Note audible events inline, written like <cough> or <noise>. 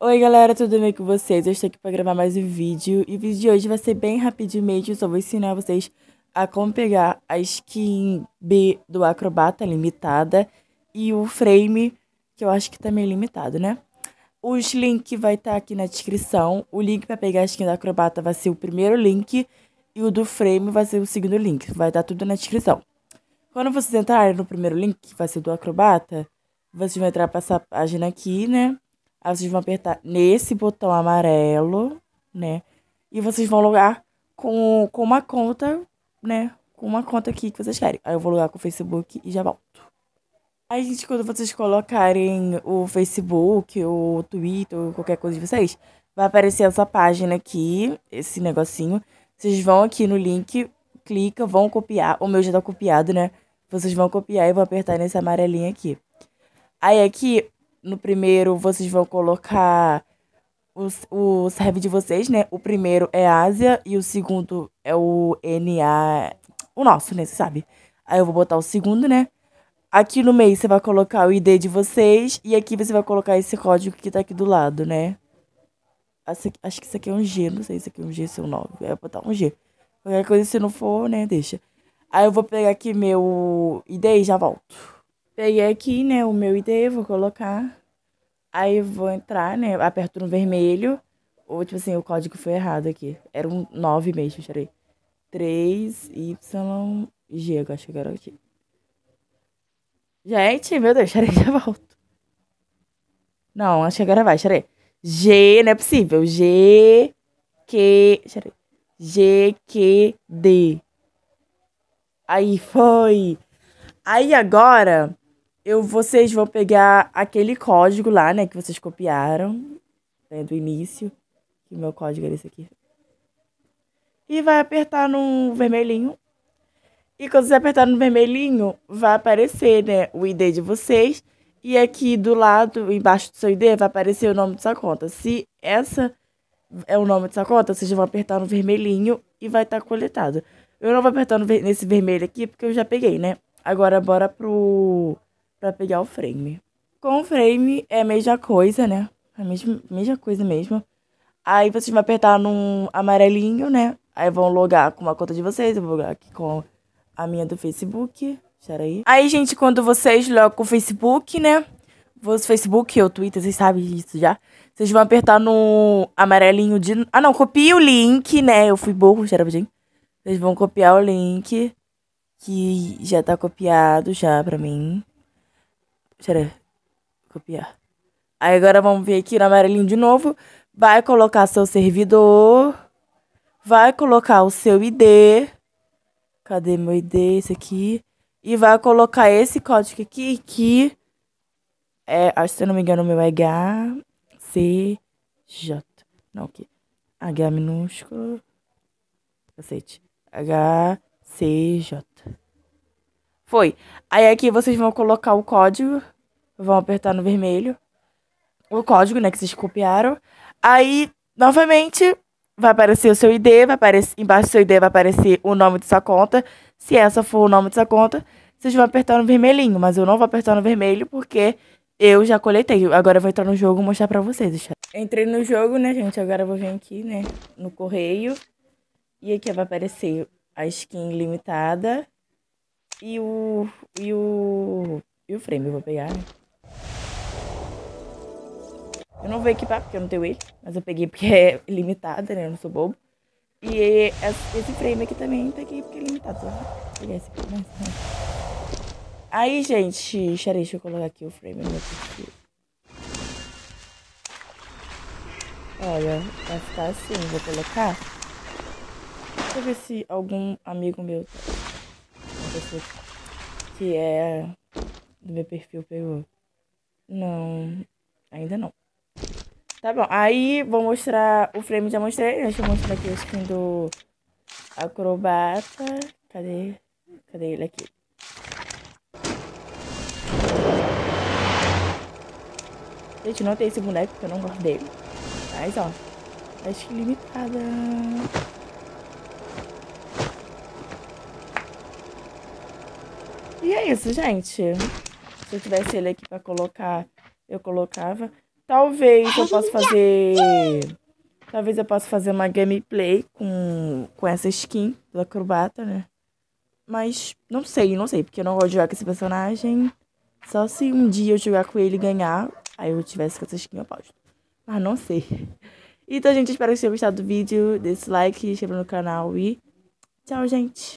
Oi galera, tudo bem com vocês? Eu estou aqui para gravar mais um vídeo e o vídeo de hoje vai ser bem rapidinho mesmo, só vou ensinar vocês a como pegar a skin B do Acrobata limitada e o frame, que eu acho que também tá limitado, né? Os links vai estar tá aqui na descrição, o link para pegar a skin do Acrobata vai ser o primeiro link e o do frame vai ser o segundo link, vai estar tá tudo na descrição. Quando vocês entrarem no primeiro link, que vai ser do Acrobata, vocês vão entrar para essa página aqui, né? Aí vocês vão apertar nesse botão amarelo, né? E vocês vão logar com, com uma conta, né? Com uma conta aqui que vocês querem. Aí eu vou logar com o Facebook e já volto. Aí, gente, quando vocês colocarem o Facebook, o Twitter, ou qualquer coisa de vocês, vai aparecer essa página aqui, esse negocinho. Vocês vão aqui no link, clica, vão copiar. O meu já tá copiado, né? Vocês vão copiar e vão apertar nesse amarelinho aqui. Aí aqui no primeiro, vocês vão colocar os, o serve de vocês, né? O primeiro é Ásia e o segundo é o NA, o nosso, né? Você sabe. Aí eu vou botar o segundo, né? Aqui no meio você vai colocar o ID de vocês e aqui você vai colocar esse código que tá aqui do lado, né? Essa, acho que isso aqui é um G, não sei se aqui é um G, se é um 9. eu vou botar um G. Qualquer coisa, se não for, né, deixa. Aí eu vou pegar aqui meu ID e já volto. Peguei aqui, né, o meu ID, vou colocar. Aí vou entrar, né? Aperto no vermelho. Ou, tipo assim, o código foi errado aqui. Era um 9 mesmo, peraí. 3YG, eu acho que era aqui. Gente, meu Deus, peraí, <laughs> já volto. Não, acho que agora vai, peraí. G, não é possível. G, Q, peraí. G, Q, D. Aí foi. Aí agora, eu, vocês vão pegar aquele código lá, né, que vocês copiaram né, do início. Que o meu código era é esse aqui. E vai apertar no vermelhinho. E quando você apertar no vermelhinho, vai aparecer, né, o ID de vocês. E aqui do lado, embaixo do seu ID, vai aparecer o nome da sua conta. Se essa é o nome da sua conta, vocês vão apertar no vermelhinho e vai estar tá coletado. Eu não vou apertar no nesse vermelho aqui, porque eu já peguei, né? Agora bora pro para pegar o frame. Com o frame é a mesma coisa, né? A mesma, mesma coisa mesmo. Aí vocês vão apertar num amarelinho, né? Aí vão logar com uma conta de vocês. Eu vou logar aqui com a minha do Facebook. Espera aí. Aí, gente, quando vocês logam com o Facebook, né? Vocês Facebook ou Twitter, vocês sabem disso já. Vocês vão apertar no amarelinho de... Ah, não. Copia o link, né? Eu fui burro, xerabudinho. Vocês vão copiar o link que já tá copiado já pra mim. Deixa eu copiar. Aí agora vamos vir aqui no amarelinho de novo. Vai colocar seu servidor. Vai colocar o seu ID. Cadê meu ID? Esse aqui. E vai colocar esse código aqui, que é, acho que se eu não me engano, meu é HCJ. Não, o que H minúsculo. Cacete. HCJ. Foi. Aí aqui vocês vão colocar o código, vão apertar no vermelho. O código, né, que vocês copiaram. Aí, novamente, vai aparecer o seu ID, vai aparecer, embaixo do seu ID vai aparecer o nome de sua conta. Se essa for o nome de sua conta, vocês vão apertar no vermelhinho, mas eu não vou apertar no vermelho porque eu já coletei. Agora eu vou entrar no jogo e mostrar pra vocês. Entrei no jogo, né, gente? Agora eu vou vir aqui, né, no correio. E aqui vai aparecer a skin limitada. E o. E o. E o frame eu vou pegar, né? Eu não vou equipar porque eu não tenho ele, mas eu peguei porque é limitada, né? Eu não sou bobo. E esse frame aqui também peguei porque é limitado. Né? Vou pegar esse aqui, mas... Aí, gente, deixa eu colocar aqui o frame meu Olha, vai ficar assim, vou colocar. Deixa eu ver se algum amigo meu. Tá pessoa que é do meu perfil pegou. Não, ainda não. Tá bom, aí vou mostrar o frame, já mostrei. Deixa eu mostrar aqui o skin do acrobata. Cadê? Cadê ele aqui? Gente, não tem esse boneco porque eu não gosto dele. Mas, ó, acho tá que limitada. E é isso, gente. Se eu tivesse ele aqui pra colocar, eu colocava. Talvez eu possa fazer... Talvez eu possa fazer uma gameplay com, com essa skin do acrobata, né? Mas não sei, não sei, porque eu não gosto de jogar com esse personagem. Só se um dia eu jogar com ele e ganhar, aí eu tivesse com essa skin, eu posso Mas não sei. Então, gente, espero que vocês tenham gostado do vídeo. Desse like, se inscreva no canal e tchau, gente.